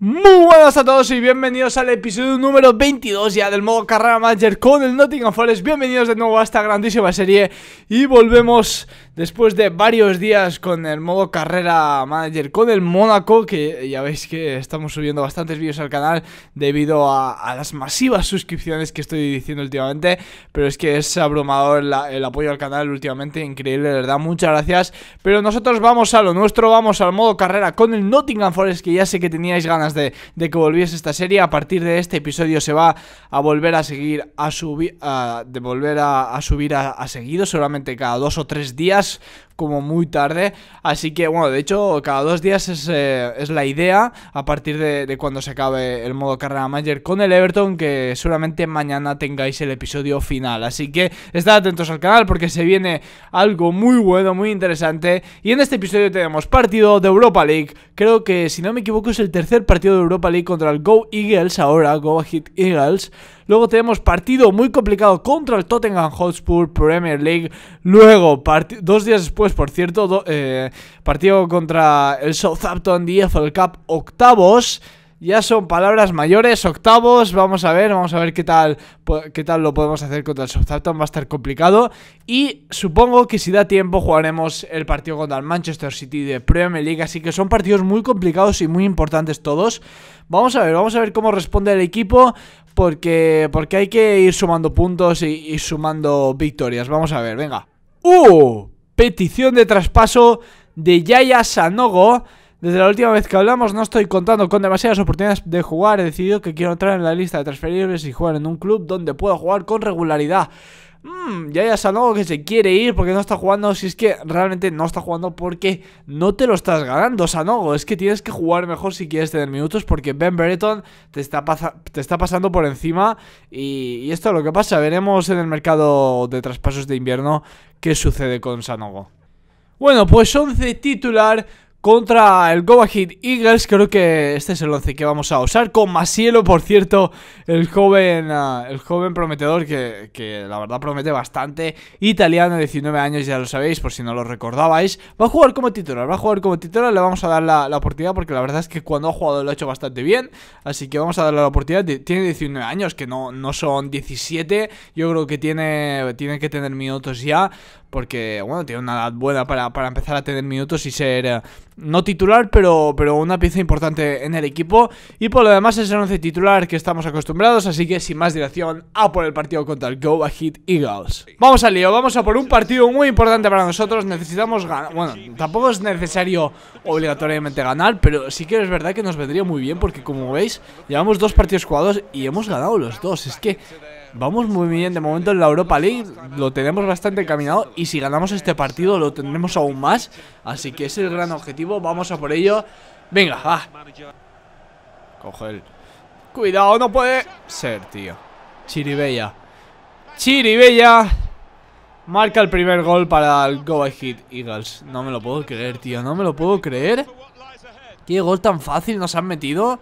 Muy buenas a todos y bienvenidos al episodio número 22 ya del modo Carrera Manager con el Nottingham Forest Bienvenidos de nuevo a esta grandísima serie y volvemos después de varios días con el modo Carrera Manager con el Mónaco Que ya veis que estamos subiendo bastantes vídeos al canal debido a, las masivas suscripciones que estoy diciendo últimamente Pero es que es abrumador el apoyo al canal últimamente, increíble de verdad, muchas gracias Pero nosotros vamos a lo nuestro, vamos al modo Carrera con el Nottingham Forest que ya sé que teníais ganas de, que volviese esta serie. A partir de este episodio se va a volver a seguir a subir, de volver a, subir a, seguido, Solamente cada dos o tres días como muy tarde. Así que, bueno, de hecho, cada dos días es, eh, la idea a partir de, cuando se acabe el modo carrera manager con el Everton, que solamente mañana tengáis el episodio final. Así que estad atentos al canal porque se viene algo muy bueno, muy interesante. Y en este episodio tenemos partido de Europa League. Creo que, si no me equivoco, es el tercer partido partido de Europa League contra el Go Eagles, ahora Go Hit Eagles. Luego tenemos partido muy complicado contra el Tottenham Hotspur Premier League. Luego, dos días después, por cierto, eh, partido contra el Southampton DFL Cup octavos ya son palabras mayores, octavos, vamos a ver, vamos a ver qué tal, qué tal lo podemos hacer contra el Southampton, va a estar complicado y supongo que si da tiempo jugaremos el partido contra el Manchester City de Premier League, así que son partidos muy complicados y muy importantes todos. Vamos a ver, vamos a ver cómo responde el equipo porque, porque hay que ir sumando puntos y, y sumando victorias, vamos a ver, venga. ¡Uh! Petición de traspaso de Yaya Sanogo desde la última vez que hablamos no estoy contando con demasiadas oportunidades de jugar. He decidido que quiero entrar en la lista de transferibles y jugar en un club donde pueda jugar con regularidad. Mmm, ya ya Sanogo que se quiere ir porque no está jugando. Si es que realmente no está jugando porque no te lo estás ganando, Sanogo. Es que tienes que jugar mejor si quieres tener minutos porque Ben Beretton te está, te está pasando por encima. Y, y esto es lo que pasa. Veremos en el mercado de traspasos de invierno qué sucede con Sanogo. Bueno, pues 11 titular, contra el Go Eagles. Creo que este es el 11 que vamos a usar. Con Masielo, por cierto, el joven, ah, el joven prometedor que, la verdad promete bastante. Italiano, 19 años, ya lo sabéis, por si no lo recordabais. Va a jugar como titular, va a jugar como titular. Le vamos a dar la, oportunidad porque la verdad es que cuando ha jugado lo ha hecho bastante bien. Así que vamos a darle la oportunidad. Tiene 19 años, que no, no son 17. Yo creo que tiene, tiene que tener minutos ya porque, bueno, tiene una edad buena para, empezar a tener minutos y ser, eh, no titular, pero, pero una pieza importante en el equipo. Y por lo demás es el once titular que estamos acostumbrados, así que sin más dilación, a por el partido contra el Go Ahead Eagles. Vamos al lío, vamos a por un partido muy importante para nosotros, necesitamos ganar, bueno, tampoco es necesario obligatoriamente ganar, pero sí que es verdad que nos vendría muy bien, porque como veis, llevamos dos partidos jugados y hemos ganado los dos, es que Vamos muy bien de momento en la Europa League, lo tenemos bastante caminado y si ganamos este partido lo tendremos aún más, así que es el gran objetivo, vamos a por ello. Venga, va. Coge el... Cuidado, no puede ser, tío. Chiribella. Chiribella. Marca el primer gol para el Go Hit Eagles. No me lo puedo creer, tío. No me lo puedo creer. Qué gol tan fácil nos han metido.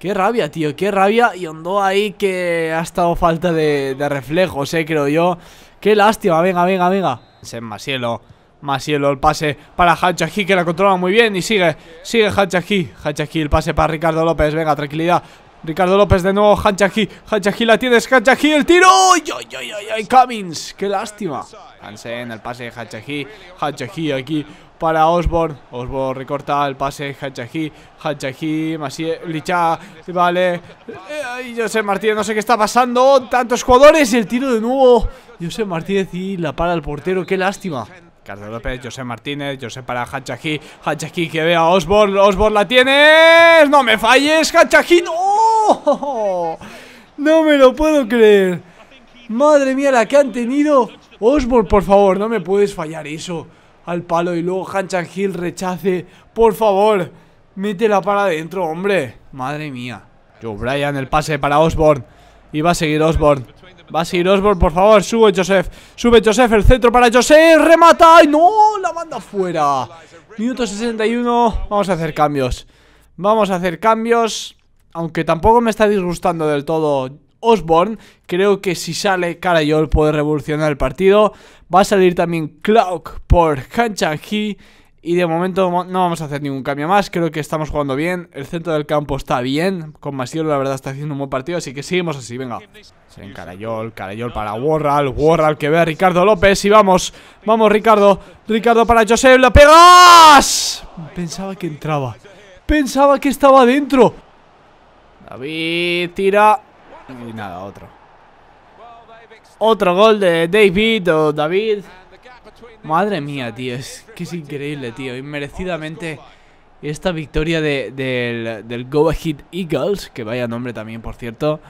Qué rabia, tío, qué rabia. Y Hondo ahí que ha estado falta de, reflejos, eh, creo yo. Qué lástima, venga, venga, venga. Es Masielo. Masielo, el pase para Hachají, que la controla muy bien. Y sigue, sigue Hachaki. Hachají, el pase para Ricardo López. Venga, tranquilidad. Ricardo López de nuevo, Hanchaji, Hanchaji la tienes, Hanchaji, el tiro, ¡ay, ay, qué lástima. Hansen, el pase de Hanchaji, Hanchaji aquí para Osborne, Osborne recorta el pase, de Hanchaji, Masie, Licha, vale, ay, José Martínez, no sé qué está pasando, tantos jugadores, y el tiro de nuevo, José Martínez y la para el portero, qué lástima. Ricardo López, José Martínez, José para Hanchaji, Hanchahi que vea a Osborne, Osborne la tienes, no me falles, Hanchahi, no. ¡No! me lo puedo creer. Madre mía, la que han tenido. Osborne, por favor, no me puedes fallar eso. Al palo y luego Hanchan Hill rechace. Por favor, métela para adentro, hombre. Madre mía. Joe Bryan, el pase para Osborne. Y va a seguir Osborne. Va a seguir Osborne, por favor, sube Joseph. Sube Joseph, el centro para Joseph. Remata. ay no! La manda fuera. Minuto 61. Vamos a hacer cambios. Vamos a hacer cambios aunque tampoco me está disgustando del todo Osborne, creo que si sale Carayol puede revolucionar el partido. Va a salir también Clock por chang Hee. Y de momento no vamos a hacer ningún cambio más, creo que estamos jugando bien, el centro del campo está bien, con Masiolo la verdad está haciendo un buen partido, así que seguimos así, venga. Carayol, Carayol para Warral, Warral que ve a Ricardo López y vamos, vamos Ricardo, Ricardo para Josep, la pegas. Pensaba que entraba, pensaba que estaba dentro. David tira. Y nada, otro. Otro gol de David o David. Madre mía, tío. Es que es increíble, tío. Inmerecidamente esta victoria del, del Go Ahead Eagles. Que vaya nombre también, por cierto.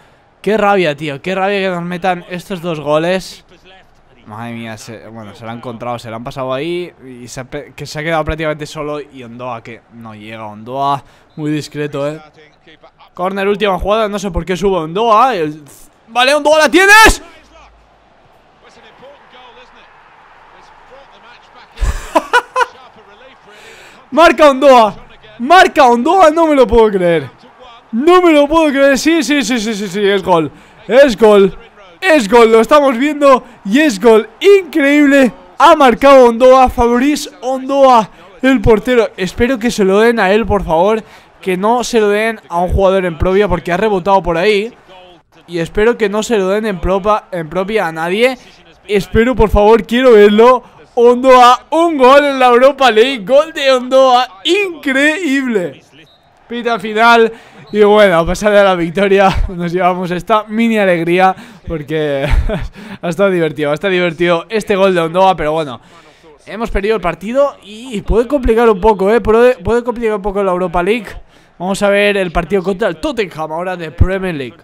Qué rabia, tío. Qué rabia que nos metan estos dos goles. Madre mía, bueno, se la han encontrado, se la han pasado ahí y se ha, que se ha quedado prácticamente solo y Ondoa que no llega. Ondoa muy discreto, ¿eh? Corner, última jugada, no sé por qué sube Ondoa. Vale, Ondoa, ¿la tienes? Marca Ondoa. Marca Ondoa, no me lo puedo creer. No me lo puedo creer. Sí, sí, sí, sí, sí, sí, es gol. Es gol. Es gol, lo estamos viendo y es gol increíble. Ha marcado Ondoa, Favoris Ondoa, el portero. Espero que se lo den a él, por favor. Que no se lo den a un jugador en propia porque ha rebotado por ahí. Y espero que no se lo den en, propa, en propia a nadie. Espero, por favor, quiero verlo. Ondoa, un gol en la Europa League. Gol de Ondoa, increíble pita final. Y bueno, a pesar de la victoria, nos llevamos esta mini alegría porque ha estado divertido, ha estado divertido este gol de Ondoa, pero bueno. Hemos perdido el partido y puede complicar un poco, ¿eh? Puede, complicar un poco la Europa League. Vamos a ver el partido contra el Tottenham ahora de Premier League.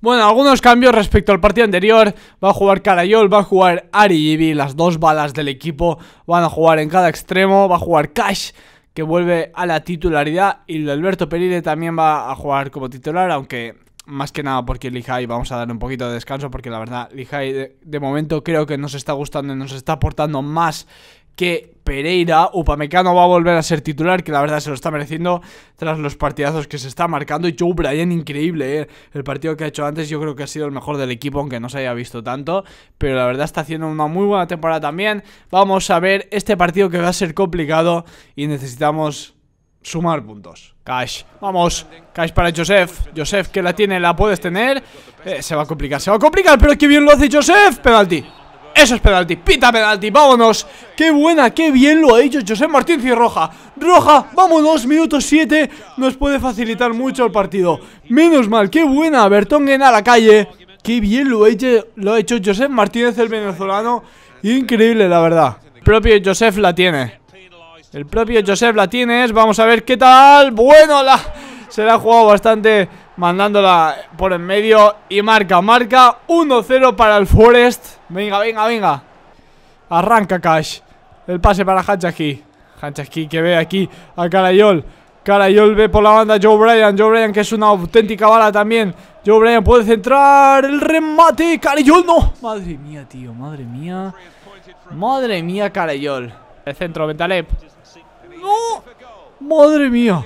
Bueno, algunos cambios respecto al partido anterior. Va a jugar Carayol, va a jugar Ari Las dos balas del equipo van a jugar en cada extremo. Va a jugar Cash que vuelve a la titularidad y Alberto Perile también va a jugar como titular, aunque más que nada porque Lihai vamos a darle un poquito de descanso, porque la verdad, Lihai de, momento creo que nos está gustando y nos está aportando más que Pereira. Upamecano va a volver a ser titular, que la verdad se lo está mereciendo tras los partidazos que se está marcando. Y Joe Bryan, increíble, eh. El partido que ha hecho antes yo creo que ha sido el mejor del equipo, aunque no se haya visto tanto. Pero la verdad está haciendo una muy buena temporada también. Vamos a ver este partido que va a ser complicado y necesitamos sumar puntos. Cash, vamos. Cash para Joseph. Joseph que la tiene, la puedes tener. Eh, se va a complicar, se va a complicar, pero qué bien lo hace Joseph. Penalti. Eso es penalti, pita penalti, vámonos Qué buena, qué bien lo ha hecho Joseph Martínez y Roja Roja, vámonos, minuto 7 Nos puede facilitar mucho el partido Menos mal, qué buena, Bertongen a la calle Qué bien lo ha hecho, lo ha hecho Joseph Martínez el venezolano Increíble la verdad Propio Joseph la tiene el propio Joseph la tienes, vamos a ver qué tal Bueno, la, se la ha jugado bastante Mandándola por el medio Y marca, marca 1-0 para el Forest Venga, venga, venga Arranca Cash El pase para Hanchaki Hanchaki que ve aquí a Carayol Carayol ve por la banda Joe Bryan Joe Bryan que es una auténtica bala también Joe Bryan puede centrar El remate, Carayol no Madre mía, tío, madre mía Madre mía, Carayol El centro, Ventalep ¡Madre mía!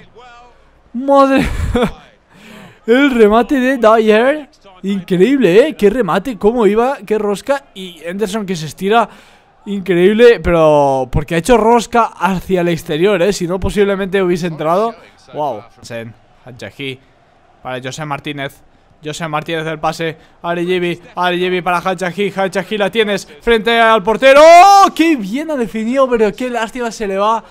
¡Madre! El remate de Dyer. Increíble, ¿eh? Qué remate, cómo iba, qué rosca. Y Henderson que se estira. Increíble, pero porque ha hecho rosca hacia el exterior, ¿eh? Si no, posiblemente hubiese entrado. ¡Wow! para José Martínez. José Martínez del pase. Arejibi, Arejibi para Hatchahi. Hachají la tienes frente al portero. ¡Oh! ¡Qué bien ha definido! Pero qué lástima se le va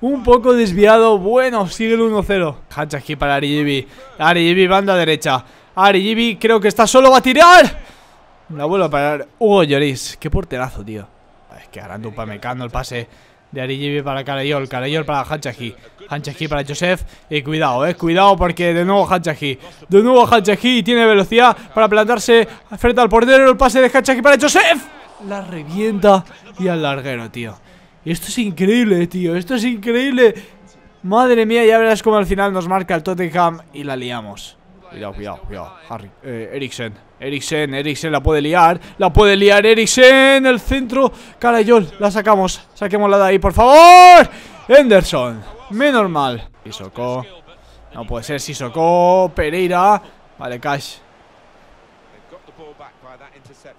un poco desviado. Bueno, sigue el 1-0. Hatch para Arijibi. Arijibi, banda derecha. Arijibi, creo que está solo, va a tirar. La vuelvo para Hugo Lloris. Qué porterazo, tío. Es que un pamecano el pase de Arijibi para Carayol. Carayol para hancha Hanchaji para Joseph. Y cuidado, eh. Cuidado porque de nuevo Hanchaji. De nuevo Y Tiene velocidad para plantarse frente al portero. El pase de Hanchaji para Joseph. La revienta y al larguero, tío. Esto es increíble, tío. Esto es increíble. Madre mía, ya verás cómo al final nos marca el Tottenham y la liamos. Cuidado, cuidado, cuidado. Harry. Eh, Eriksen. Eriksen, la puede liar. La puede liar Eriksen. El centro. Carayol, la sacamos. Saquémosla de ahí, por favor. Henderson. Menos mal. Isoko, No puede ser Sissoko. Pereira. Vale, Cash.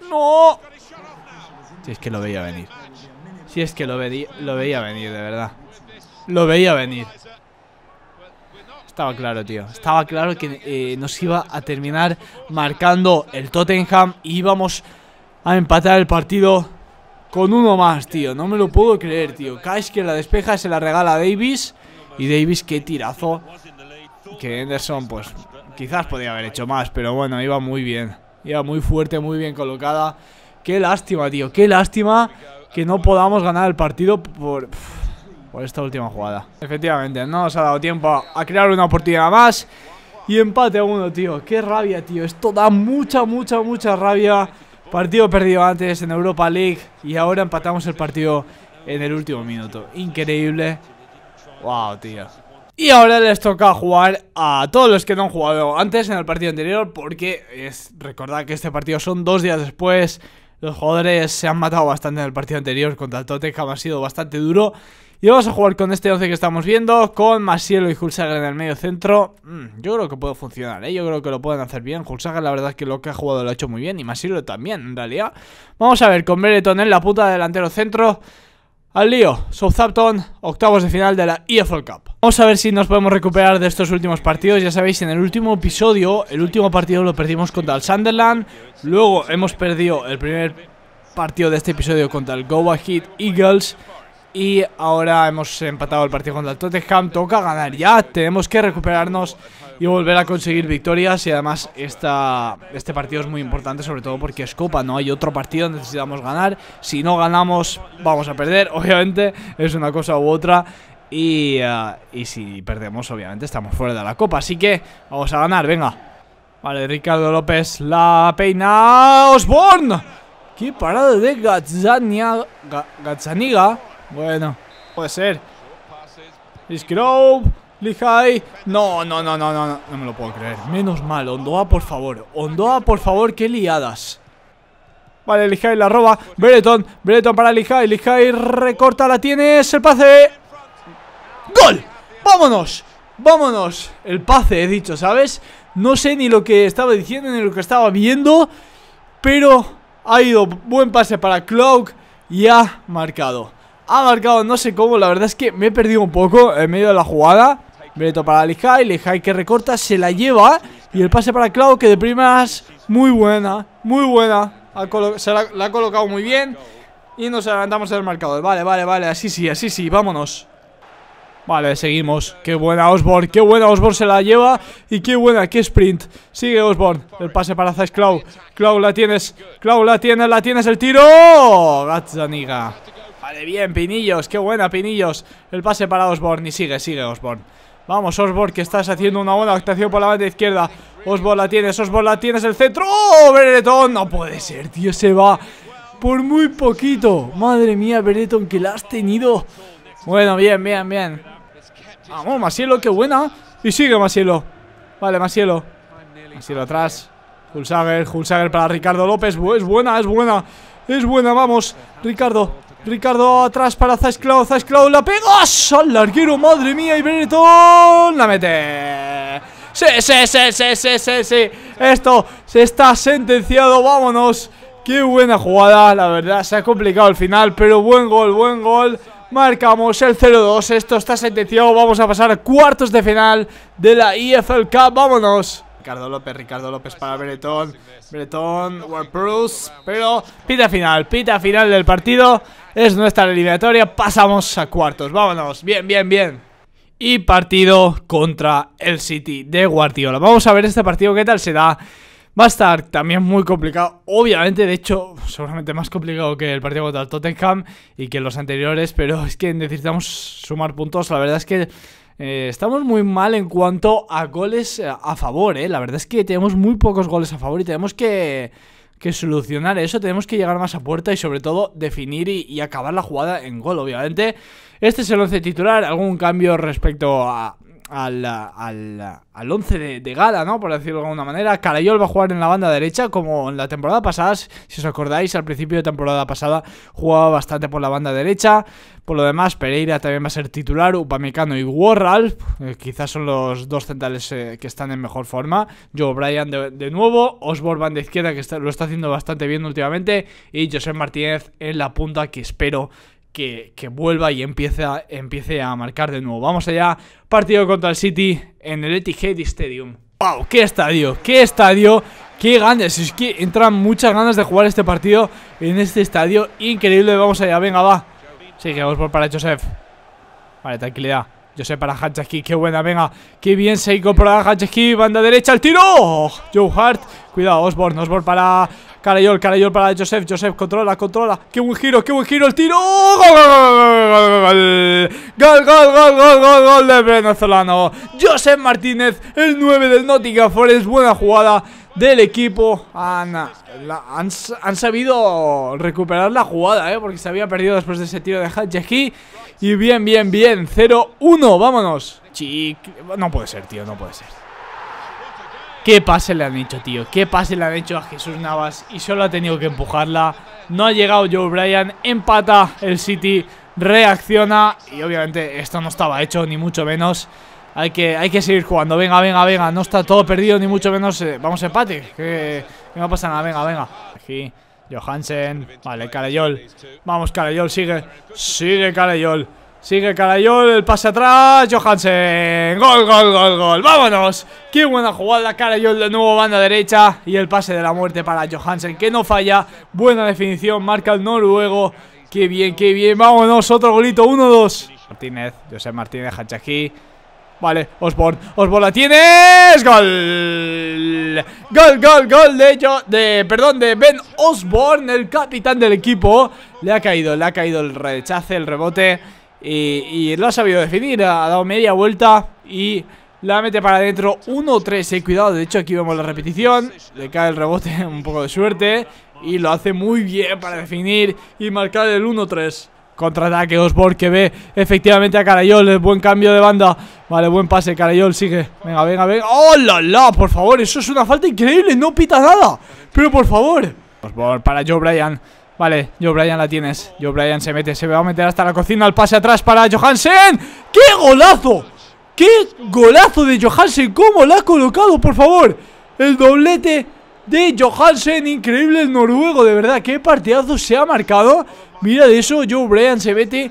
No. Si es que lo veía venir. Si es que lo, veía, lo veía venir, de verdad. Lo veía venir. Estaba claro, tío. Estaba claro que eh, nos iba a terminar marcando el Tottenham y íbamos a empatar el partido con uno más, tío. No me lo puedo creer, tío. Cash que la despeja, se la regala a Davis. Y Davis, qué tirazo. Que Henderson, pues, quizás podía haber hecho más, pero bueno, iba muy bien. Iba muy fuerte, muy bien colocada. Qué lástima, tío. Qué lástima que no podamos ganar el partido por, por esta última jugada. Efectivamente, no nos ha dado tiempo a crear una oportunidad más. Y empate a uno, tío. Qué rabia, tío. Esto da mucha, mucha, mucha rabia. Partido perdido antes en Europa League. Y ahora empatamos el partido en el último minuto. Increíble. Wow, tío. Y ahora les toca jugar a todos los que no han jugado antes en el partido anterior porque es recordad que este partido son dos días después los jugadores se han matado bastante en el partido anterior contra el Tottenham, ha sido bastante duro. Y vamos a jugar con este 11 que estamos viendo, con Masielo y Hulsager en el medio centro. Mm, yo creo que puede funcionar, ¿eh? yo creo que lo pueden hacer bien. Hulsager la verdad es que lo que ha jugado lo ha hecho muy bien y Masielo también, en realidad. Vamos a ver, con Bereton en la puta delantero centro. Al lío, Southampton, octavos de final de la EFL Cup. Vamos a ver si nos podemos recuperar de estos últimos partidos. Ya sabéis, en el último episodio, el último partido lo perdimos contra el Sunderland. Luego hemos perdido el primer partido de este episodio contra el Goa Heat Eagles. Y ahora hemos empatado el partido contra el Tottenham. Toca ganar ya, tenemos que recuperarnos y volver a conseguir victorias. Y además, esta, este partido es muy importante, sobre todo porque es Copa, no hay otro partido, necesitamos ganar. Si no ganamos, vamos a perder, obviamente, es una cosa u otra. Y, eh, y si perdemos, obviamente, estamos fuera de la Copa. Así que vamos a ganar, venga. Vale, Ricardo López la peina. ¡Osborne! ¡Qué parada de Gazzaniga! Bueno, puede ser. Iskrov. Lijai. No, no, no, no, no, no me lo puedo creer. Menos mal, Ondoa, por favor. Ondoa, por favor, qué liadas. Vale, Lijai la roba. Breton, Breton para Lijai. Lijai recorta, la tienes. El pase. ¡Gol! ¡Vámonos! ¡Vámonos! El pase, he dicho, ¿sabes? No sé ni lo que estaba diciendo ni lo que estaba viendo. Pero ha ido buen pase para Cloak y ha marcado. Ha marcado, no sé cómo, la verdad es que me he perdido un poco en medio de la jugada. Beto para Lijay, Lejai que recorta, se la lleva y el pase para Clau que de primas muy buena, muy buena. se la, ha colocado muy bien y nos adelantamos el marcador. Vale, vale, vale, así sí, así sí, vámonos. Vale, seguimos. Qué buena Osborne, qué buena Osborne se la lleva y qué buena, qué sprint. Sigue Osborne, el pase para Zais Clau. Clau la tienes, Clau la tienes, la tienes el tiro. Gazzaniga. Vale, bien, Pinillos, qué buena, Pinillos. El pase para Osborne y sigue, sigue Osborne. Vamos, Osborne, que estás haciendo una buena actuación por la banda izquierda. Osborne la tienes, Osborne la tienes, el centro. ¡Oh, No puede ser, tío, se va. Por muy poquito. Madre mía, Beretón, que la has tenido. Bueno, bien, bien, bien. Vamos, Masielo, qué buena. Y sigue Masielo. Vale, Masielo. Masielo atrás. Hulsager, Hulsager para Ricardo López. Es buena, es buena. Es buena, vamos. Ricardo. Ricardo atrás para Zasclow, Zasclow la pega al larguero, madre mía, y Benetton la mete. Sí, sí, sí, sí, sí, sí, sí. Esto se está sentenciado, vámonos. Qué buena jugada, la verdad, se ha complicado el final, pero buen gol, buen gol. Marcamos el 0-2, esto está sentenciado, vamos a pasar a cuartos de final de la EFL Cup, vámonos. Ricardo López, Ricardo López para Bretón. Bretón, Warpurus, pero pita final, pita final del partido. Es nuestra eliminatoria, pasamos a cuartos. Vámonos, bien, bien, bien. Y partido contra el City de Guardiola. Vamos a ver este partido qué tal se da, Va a estar también muy complicado, obviamente, de hecho, seguramente más complicado que el partido contra el Tottenham y que los anteriores, pero es que necesitamos sumar puntos. La verdad es que eh, estamos muy mal en cuanto a goles eh, a favor, ¿eh? La verdad es que tenemos muy pocos goles a favor y tenemos que, solucionar eso. Tenemos que llegar más a puerta y sobre todo definir y, y acabar la jugada en gol, obviamente. Este es el once titular, algún cambio respecto a, al, al, al once de, gala, ¿no? Por decirlo de alguna manera. Carayol va a jugar en la banda derecha, como en la temporada pasada. Si os acordáis, al principio de temporada pasada jugaba bastante por la banda derecha. Por lo demás, Pereira también va a ser titular, Upamecano y Warral. Eh, quizás son los dos centrales eh, que están en mejor forma. Joe Bryan de, nuevo, Osborne van de izquierda, que lo está haciendo bastante bien últimamente. Y José Martínez en la punta, que espero que, vuelva y empiece a, empiece a marcar de nuevo. Vamos allá, partido contra el City en el Etihad Stadium. ¡Wow! ¡Qué estadio! ¡Qué estadio! ¡Qué ganas! Es que entran muchas ganas de jugar este partido en este estadio. Increíble, vamos allá, venga, va. Sí, vamos por para Joseph. Vale, tranquilidad. Yo sé para Hatchaski, qué buena, venga. Qué bien se incorpora Hatchaski, banda derecha, el tiro. Joe Hart, cuidado, Osborne, Osborne para Carayol, Carayol para Joseph, Joseph controla, controla. Qué buen giro, qué buen giro, el tiro. Gol, gol, gol, gol, gol, gol, gol venezolano. Joseph Martínez, el 9 del Nottingham Forest, buena jugada del equipo han, han, han, sabido recuperar la jugada, ¿eh? porque se había perdido después de ese tiro de Hatch aquí y bien, bien, bien. 0-1, vámonos. Chique. No puede ser, tío, no puede ser. Qué pase le han hecho, tío. Qué pase le han hecho a Jesús Navas. Y solo ha tenido que empujarla. No ha llegado Joe Bryan. Empata el City. Reacciona. Y obviamente esto no estaba hecho, ni mucho menos. Hay que, hay que seguir jugando. Venga, venga, venga. No está todo perdido, ni mucho menos. Eh, vamos a empate. ¿Qué que no pasa nada. Venga, venga. Aquí. Johansen. Vale, Carayol. Vamos, Carayol, sigue. Sigue Carayol. Sigue Carayol, el pase atrás, Johansen. Gol, gol, gol, gol. Vámonos. Qué buena jugada, Carayol de nuevo, banda derecha. Y el pase de la muerte para Johansen, que no falla. Buena definición, marca el noruego. Qué bien, qué bien. Vámonos, otro golito, 1-2. Martínez, José Martínez, aquí. Vale, Osborne, Osborne la tienes Gol Gol, gol, gol de de, Perdón, de Ben Osborne El capitán del equipo Le ha caído, le ha caído el rechace, el rebote Y, y lo ha sabido definir Ha dado media vuelta y la mete para adentro 1-3, eh. cuidado, de hecho aquí vemos la repetición Le cae el rebote, un poco de suerte Y lo hace muy bien para definir y marcar el 1-3 Contraataque Osborne que ve efectivamente a Carayol. Buen cambio de banda. Vale, buen pase. Carayol sigue. Venga, venga, venga. ¡Oh, la, la! Por favor, eso es una falta increíble. No pita nada. Pero por favor. Osborne para Joe Bryan. Vale, Joe Bryan la tienes. Joe Bryan se mete. Se va a meter hasta la cocina. El pase atrás para Johansen. ¡Qué golazo! ¡Qué golazo de Johansen! ¿Cómo la ha colocado, por favor? El doblete de Johansen. Increíble el noruego, de verdad. ¡Qué partidazo se ha marcado! Mira de eso, Joe Bryan se mete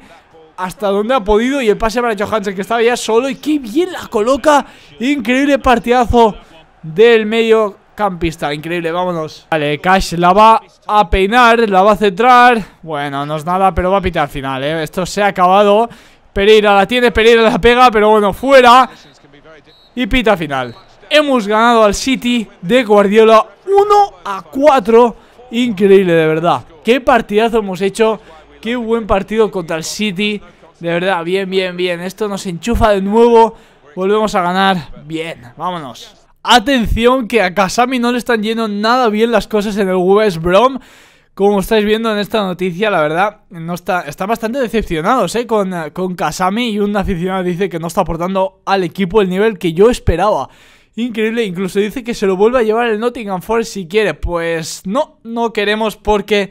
hasta donde ha podido y el pase para Johansen que estaba ya solo y qué bien la coloca. Increíble partidazo del mediocampista. increíble, vámonos. Vale, Cash la va a peinar, la va a centrar. Bueno, no es nada, pero va a pitar al final, eh. Esto se ha acabado. Pereira la tiene, Pereira la pega, pero bueno, fuera. Y pita final. Hemos ganado al City de Guardiola 1 a 4. Increíble, de verdad. Qué partidazo hemos hecho. Qué buen partido contra el City. De verdad, bien, bien, bien. Esto nos enchufa de nuevo. Volvemos a ganar. Bien, vámonos. Atención que a Kasami no le están yendo nada bien las cosas en el West Brom. Como estáis viendo en esta noticia, la verdad, no está, están bastante decepcionados ¿eh? con, con Kasami y un aficionado dice que no está aportando al equipo el nivel que yo esperaba. Increíble, incluso dice que se lo vuelve a llevar el Nottingham Forest si quiere. Pues no, no queremos porque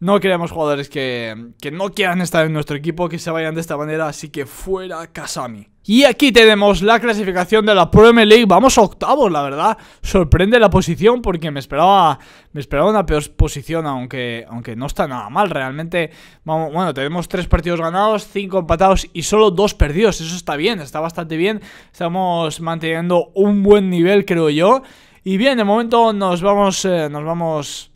no queremos jugadores que, que no quieran estar en nuestro equipo, que se vayan de esta manera, así que fuera Kasami. Y aquí tenemos la clasificación de la Premier League. Vamos a octavos, la verdad. Sorprende la posición porque me esperaba, me esperaba una peor posición, aunque, aunque no está nada mal. Realmente, bueno, tenemos tres partidos ganados, cinco empatados y solo dos perdidos. Eso está bien, está bastante bien. Estamos manteniendo un buen nivel, creo yo. Y bien, de momento nos vamos, eh, nos vamos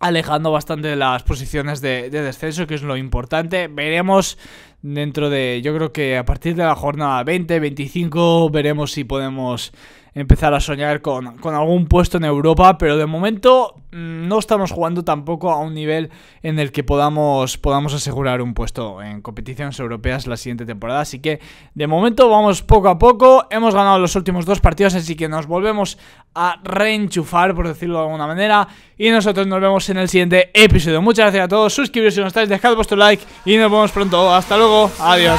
alejando bastante las posiciones de, de, descenso, que es lo importante. Veremos dentro de, yo creo que a partir de la jornada 20, 25, veremos si podemos empezar a soñar con, algún puesto en Europa, pero de momento mm, no estamos jugando tampoco a un nivel en el que podamos, podamos asegurar un puesto en competiciones europeas la siguiente temporada. Así que de momento vamos poco a poco. Hemos ganado los últimos dos partidos, así que nos volvemos a reenchufar, por decirlo de alguna manera. Y nosotros nos vemos en el siguiente episodio. Muchas gracias a todos. Suscribiros si no estáis, dejad vuestro like y nos vemos pronto. Hasta luego. Adiós.